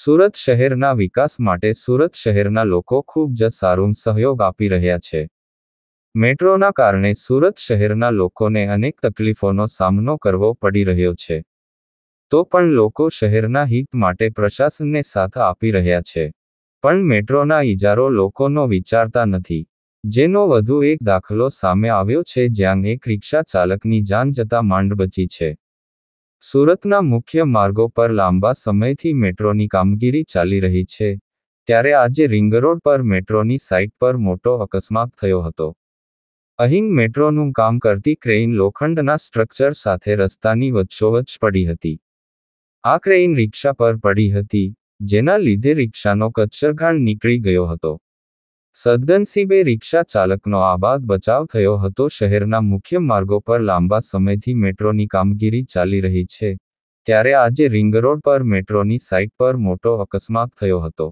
સુરત શહેરના વિકાસ માટે સુરત શહેરના લોકો ખૂબ જ સારું સહયોગ આપી રહ્યા છે મેટ્રોના કારણે સુરત શહેરના લોકોને અનેક તકલીફોનો સામનો કરવો પડી રહ્યો છે તો પણ લોકો શહેરના હિત માટે પ્રશાસનને સાથ આપી રહ્યા છે પણ મેટ્રોના ઇજારો લોકોનો વિચારતા નથી જેનો વધુ એક દાખલો સામે આવ્યો છે જ્યાં એક રિક્ષા ચાલકની જાન જતા માંડ બચી છે સુરતના મુખ્ય માર્ગો પર લાંબા સમયથી મેટ્રોની કામગીરી ચાલી રહી છે ત્યારે આજે રિંગ રોડ પર મેટ્રોની સાઇટ પર મોટો અકસ્માત થયો હતો અહીં મેટ્રોનું કામ કરતી ક્રેઇન લોખંડના સ્ટ્રક્ચર સાથે રસ્તાની વચ્ચોવચ્ચ પડી હતી આ ક્રેઇન રિક્ષા પર પડી હતી જેના લીધે રિક્ષાનો કચ્છરઘાણ નીકળી ગયો હતો સદનસીબે રિક્ષા ચાલકનો આબાદ બચાવ થયો હતો શહેરના મુખ્ય માર્ગો પર લાંબા સમયથી મેટ્રોની કામગીરી ચાલી રહી છે ત્યારે આજે રિંગ રોડ પર મેટ્રોની સાઇટ પર મોટો અકસ્માત થયો હતો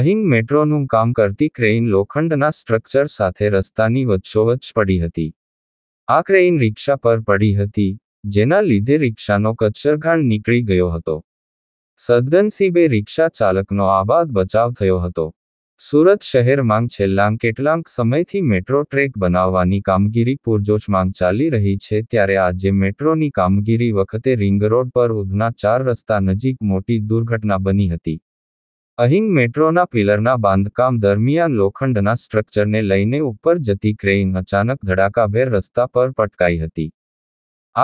અહીં મેટ્રોનું કામ કરતી ક્રેઇન લોખંડના સ્ટ્રક્ચર સાથે રસ્તાની વચ્ચોવચ્ચ પડી હતી આ ક્રેઇન રિક્ષા પર પડી હતી જેના લીધે રિક્ષાનો કચ્છરઘાણ નીકળી ગયો હતો સદનસીબે રિક્ષા ચાલકનો આબાદ બચાવ થયો હતો સુરત શહેરમાં છેલ્લાં કેટલાંક સમયથી મેટ્રો ટ્રેક બનાવવાની કામગીરી પૂરજોશમાં ચાલી રહી છે ત્યારે આજે મેટ્રોની કામગીરી વખતે રિંગ રોડ પર ઉધના ચાર રસ્તા નજીક મોટી દુર્ઘટના બની હતી અહીં મેટ્રોના પિલરના બાંધકામ દરમિયાન લોખંડના સ્ટ્રક્ચરને લઈને ઉપર જતી ક્રેઇન અચાનક ધડાકાભેર રસ્તા પર પટકાઈ હતી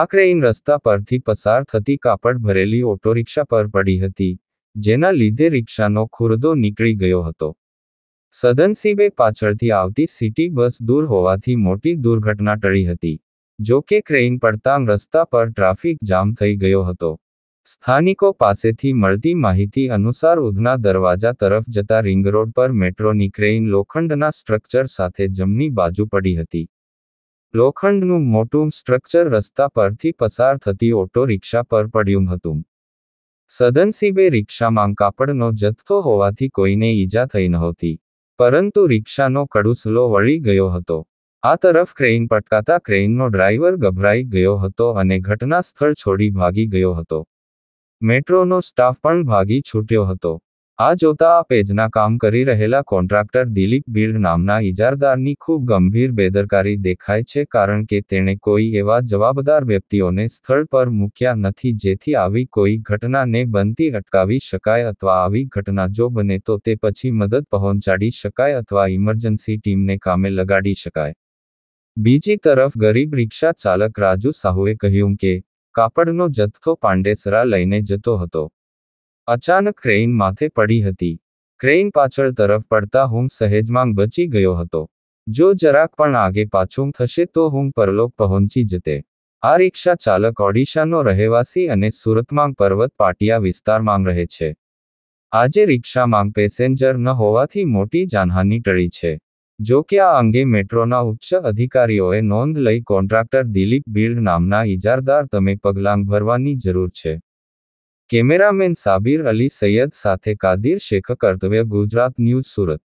આ ક્રેઇન રસ્તા પરથી પસાર થતી કાપડ ભરેલી ઓટોરિક્ષા પર પડી હતી જેના લીધે રિક્ષાનો ખુરદો નીકળી ગયો હતો સદનસીબે પાછળથી આવતી સિટી બસ દૂર હોવાથી મોટી દુર્ઘટના ટળી હતી જો કે ક્રેઇન પડતા રસ્તા પર ટ્રાફિક જામ થઈ ગયો હતો સ્થાનિકો પાસેથી મળતી માહિતી અનુસાર ઉધના દરવાજા તરફ જતા રિંગ રોડ પર મેટ્રોની ક્રેઇન લોખંડના સ્ટ્રક્ચર સાથે જમની બાજુ પડી હતી લોખંડનું મોટું સ્ટ્રક્ચર રસ્તા પરથી પસાર થતી ઓટો રિક્ષા પર પડ્યું હતું સદનસીબે રિક્ષામાં કાપડનો જથ્થો હોવાથી કોઈને ઈજા થઈ નહોતી પરંતુ રિક્ષાનો કડુસલો વળી ગયો હતો આ તરફ ક્રેઇન પટકાતા ક્રેઇનનો ડ્રાઈવર ગભરાઈ ગયો હતો અને ઘટના સ્થળ છોડી ભાગી ગયો હતો મેટ્રોનો સ્ટાફ પણ ભાગી છૂટ્યો હતો આ જોતા આ પેજના કામ કરી રહેલા કોન્ટ્રાક્ટર દિલીપ બીડ નામના ઇજારદારની ખૂબ ગંભીર બેદરકારી દેખાય છે કારણ કે તેણે કોઈ એવા જવાબદાર વ્યક્તિઓને સ્થળ પર મૂક્યા નથી જેથી આવી કોઈ ઘટનાને બનતી અટકાવી શકાય અથવા આવી ઘટના જો બને તો તે પછી મદદ પહોંચાડી શકાય અથવા ઇમરજન્સી ટીમને કામે લગાડી શકાય બીજી તરફ ગરીબ રિક્ષા ચાલક રાજુ સાહુએ કહ્યું કે કાપડનો જથ્થો પાંડેસરા લઈને જતો હતો અચાનક ક્રેઇન માથે પડી હતી ક્રેઇન પાછળ તરફ પડતા હું સહેજમાં બચી ગયો હતો જો જરાક પણ આગે પાછું થશે તો હું પરલોક પહોંચી જતે આ રિક્ષા ચાલક ઓડિશાનો રહેવાસી અને સુરતમાં પર્વત પાટિયા વિસ્તારમાં રહે છે આજે રિક્ષામાં પેસેન્જર ન હોવાથી મોટી જાનહાની ટળી છે જો કે આ અંગે મેટ્રોના ઉચ્ચ અધિકારીઓએ નોંધ લઈ કોન્ટ્રાક્ટર દિલીપ બિલ્ડ નામના ઇજારદાર તમે પગલાં ભરવાની જરૂર છે કેમેરામેન સાબિર અલી સૈયદ સાથે કાદિર શેખ કર્તવ્ય ગુજરાત ન્યૂઝ સુરત